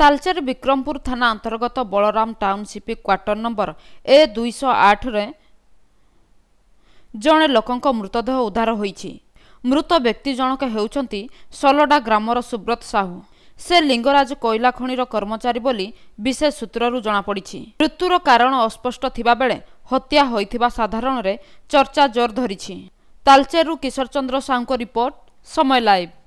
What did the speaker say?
ତାଲଚେର ବିକ୍ରମପୁର ଥାନା ଅନ୍ତର୍ଗତ Balaram township quarter number A ଦୁଇଶହ ଆଠରେ ଜଣେ ଲୋକଙ୍କ ମୃତଦେହ ଉଦ୍ଧାର ହୋଇଛି ମୃତ ବ୍ୟକ୍ତି ଜଣକ ହେଉଛନ୍ତି ସଲଡ଼ା ଗ୍ରାମର ସୁବ୍ରତ ସାହୁ ସେ ଲିଙ୍ଗରାଜ କୋଇଲା ଖଣିର କର୍ମଚାରୀ ବୋଲି ବିଶେଷ ସୂତ୍ରରୁ ଜଣାପଡ଼ିଛି ମୃତ୍ୟୁର କାରଣ ଅସ୍ପଷ୍ଟ ଥିବାବେଳେ ହତ୍ୟା ହୋଇଥିବା ସାଧାରଣରେ ଚର୍ଚ୍ଚା ଜୋର ଧରିଛି ତାଲଚେରରୁ କିଶୋର ଚନ୍ଦ୍ର ସାହୁଙ୍କ ରିପୋର୍ଟ ସମୟ ଲାଇଭ୍